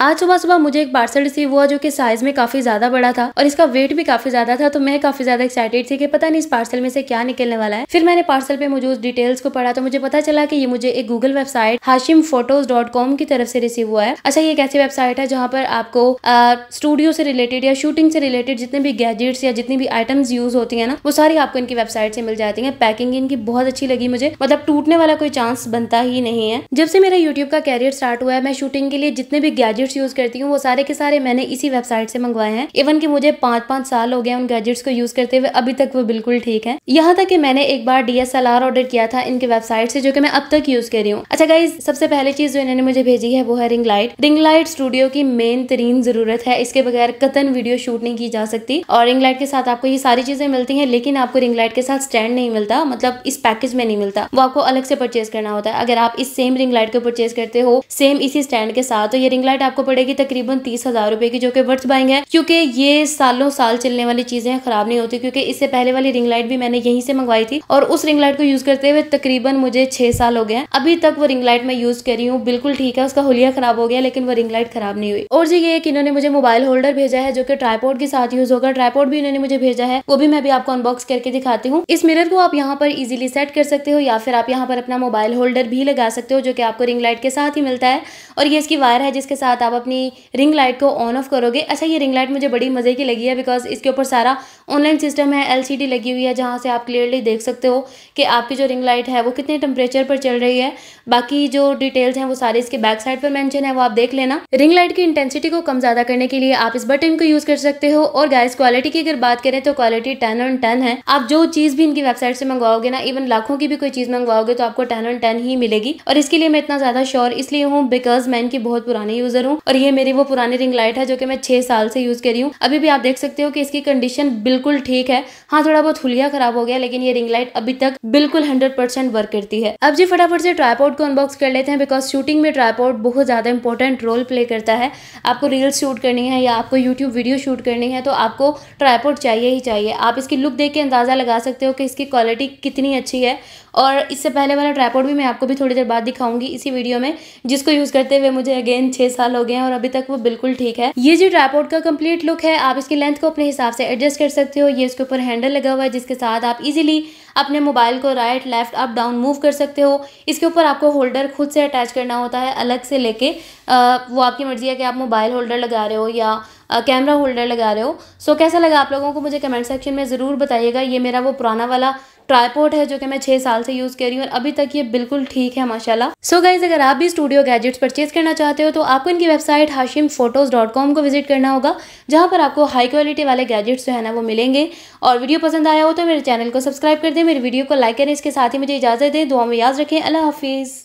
आज सुबह सुबह मुझे एक पार्सल रिसीव हुआ जो कि साइज में काफी ज्यादा बड़ा था और इसका वेट भी काफी ज्यादा था तो मैं काफी ज्यादा एक्साइटेड थी कि पता नहीं इस पार्सल में से क्या निकलने वाला है फिर मैंने पार्सल पे उस डिटेल्स को पढ़ा तो मुझे पता चला कि ये मुझे एक गूगल वेबसाइट हाशिम कॉम की तरफ से रिसीव हुआ है अच्छा ये एक ऐसी वेबसाइट है जहाँ पर आपको स्टूडियो से रिलेटेड या शूटिंग से रिलेटेड जितने भी गैजेट्स या जितनी भी आइटम्स यूज होती है ना वो सारी आपको इनकी वेबसाइट से मिल जाती है पैकिंग इनकी बहुत अच्छी लगी मुझे मतलब टूटने वाला कोई चांस बनता ही नहीं है जब से मेरा यूट्यूब का कैरियर स्टार्ट हुआ है मैं शूटिंग के लिए जितने भी गैजेट गैजेट्स यूज़ करती हूँ वो सारे के सारे मैंने इसी वेबसाइट से मंगवाए हैं इवन की मुझे पांच पांच साल हो गए उन गैजेट्स को यूज़ करते हुए अभी तक वो बिल्कुल ठीक है यहाँ तक कि मैंने एक बार डी ऑर्डर किया था इनकी वेबसाइट से जो कि मैं अब तक यूज़ कर रही हूँ अच्छा गाइज सबसे पहली चीज़ जो इन्होंने मुझे भेजी है वो है ring light ring light studio की मेन तरीन ज़रूरत है इसके बगैर कतन वीडियो शूट नहीं की जा सकती और रिंग लाइट के साथ आपको ये सारी चीज़ें मिलती है लेकिन आपको रिंग लाइट के साथ स्टैंड नहीं मिलता मतलब इस पैकेज में नहीं मिलता वो आपको अलग से परचेज करना होता है अगर आप इस सेम रिंग लाइट को परचेज करते हो सेम इसी स्टैंड के साथ तो ये रिंग लाइट आपको आपको पड़ेगी तकरीबन तीस हज़ार रुपए की जो कि वर्थ बाइंग है क्योंकि ये सालों साल चलने वाली चीज़ें हैं ख़राब नहीं होती क्योंकि इससे पहले वाली रिंग लाइट भी मैंने यहीं से मंगवाई थी और उस रिंग लाइट को यूज़ करते हुए तकरीबन मुझे छह साल हो गए हैं अभी तक वो रिंग लाइट मैं यूज़ कर रही हूँ बिल्कुल ठीक है उसका होलिया ख़राब हो गया लेकिन वो रिंग लाइट ख़राब नहीं हुई और जी ये कि इन्होंने मुझे मोबाइल होल्डर भेजा है जो कि ट्राईपोर्ट के साथ यूज़ होगा ट्राईपोर्ट भी इन्होंने मुझे भेजा है वो भी मैं अभी आपको अनबॉक्स करके दिखाती हूँ इस मिरर को आप यहाँ पर इजिली सेट कर सकते हो या फिर आप यहाँ पर अपना मोबाइल होल्डर भी लगा सकते हो जो कि आपको रिंग लाइट के साथ ही मिलता है और ये इसकी वायर है जिसके साथ आप अपनी रिंग लाइट को ऑन ऑफ करोगे अच्छा ये रिंग लाइट मुझे बड़ी मज़े की लगी है बिकॉज इसके ऊपर सारा ऑनलाइन सिस्टम है एलसीडी लगी हुई है जहाँ से आप क्लियरली देख सकते हो कि आपकी जो रिंग लाइट है वो कितने टेम्परेचर पर चल रही है बाकी जो डिटेल्स हैं वो सारे इसके बैक साइड पर मैंशन है वो आप देख लेना रिंग लाइट की इंटेंसिटी को कम ज़्यादा करने के लिए आप इस बटन को यूज़ कर सकते हो और गैस क्वालिटी की अगर बात करें तो क्वालिटी टेन ऑन टेन है आप जो चीज़ भी इनकी वेबसाइट से मंगवाओगे ना इवन लाखों की भी कोई चीज़ मंगवाओगे तो आपको टेन ऑन टेन ही मिलेगी और इसके लिए मैं इतना ज़्यादा श्योर इसलिए हूँ बिकॉज मैं इनकी बहुत पुरानी यूज़र हूँ और ये मेरी वो पुरानी रिंग लाइट है जो कि मैं छह साल से यूज़ करी हूँ अभी भी आप देख सकते हो कि इसकी कंडीशन बिल्कुल बिल्कुल ठीक है हाँ थोड़ा बहुत हुलिया खराब हो गया लेकिन ये रिंग लाइट अभी तक बिल्कुल हंड्रेड परसेंट वर्क करती है अब जी फटाफट से ट्राईपोर्ट को अनबॉक्स कर लेते हैं बिकॉज शूटिंग में ट्राईपोर्ट बहुत ज़्यादा इंपॉर्टेंट रोल प्ले करता है आपको रील्स शूट करनी है या आपको यूट्यूब वीडियो शूट करनी है तो आपको ट्राईपोर्ट चाहिए ही चाहिए आप इसकी लुक देख के अंदाज़ा लगा सकते हो कि इसकी क्वालिटी कितनी अच्छी है और इससे पहले वाला ट्राईपोर्ट भी मैं आपको भी थोड़ी देर बाद दिखाऊंगी इसी वीडियो में जिसको यूज़ करते हुए मुझे अगेन छह साल हो गए हैं और अभी तक वो बिल्कुल ठीक है ये जो ट्राईपोर्ट का कंप्लीट लुक है आप इसकी लेंथ को अपने हिसाब से एडजस्ट कर सकते सकते हो ये इसके ऊपर हैंडल लगा हुआ है जिसके साथ आप इजीली अपने मोबाइल को right left up down move कर सकते हो इसके ऊपर आपको होल्डर खुद से अटैच करना होता है अलग से लेके वो आपकी मर्ज़ी है कि आप मोबाइल होल्डर लगा रहे हो या कैमरा होल्डर लगा रहे हो सो so, कैसा लगा आप लोगों को मुझे कमेंट सेक्शन में ज़रूर बताइएगा ये मेरा वो पुराना वाला ट्राईपोर्ट है जो कि मैं छः साल से यूज़ कर रही हूँ और अभी तक ये बिल्कुल ठीक है माशाल्लाह सो गाइज अगर आप भी स्टूडियो गैजेट्स परचेज करना चाहते हो तो आपको इनकी website Hashim photos dot com को विजिट करना होगा जहाँ पर आपको हाई क्वालिटी वाले गैजेट्स जो है ना वो मिलेंगे और वीडियो पसंद आया हो तो मेरे चैनल को सब्सक्राइब कर दें मेरे वीडियो को लाइक करें इसके साथ ही मुझे इजाज़त दें दुआ में याद रखें अल्लाह हाफिज़